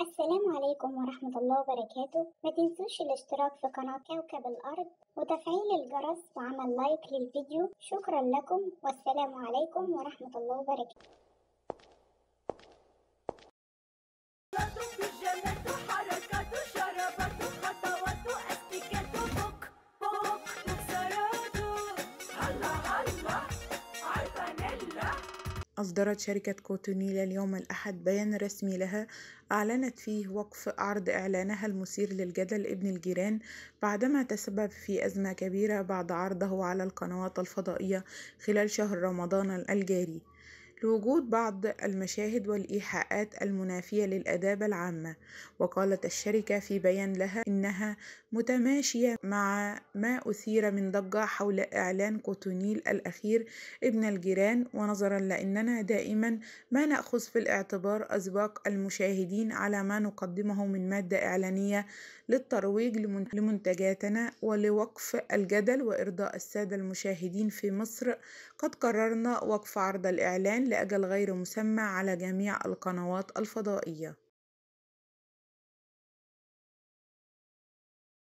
السلام عليكم ورحمة الله وبركاته ما تنسوش الاشتراك في قناة كوكب الأرض وتفعيل الجرس وعمل لايك للفيديو شكرا لكم والسلام عليكم ورحمة الله وبركاته أصدرت شركة كوتونيلا اليوم الأحد بيان رسمي لها أعلنت فيه وقف عرض إعلانها المثير للجدل ابن الجيران بعدما تسبب في أزمة كبيرة بعد عرضه على القنوات الفضائية خلال شهر رمضان الجاري لوجود بعض المشاهد والإيحاءات المنافية للآداب العامة وقالت الشركة في بيان لها إنها متماشية مع ما أثير من ضجة حول إعلان كوتونيل الأخير ابن الجيران ونظرا لأننا دائما ما نأخذ في الاعتبار أسباق المشاهدين على ما نقدمه من مادة إعلانية للترويج لمنتجاتنا ولوقف الجدل وإرضاء السادة المشاهدين في مصر قد قررنا وقف عرض الإعلان لأجل غير مسمى على جميع القنوات الفضائية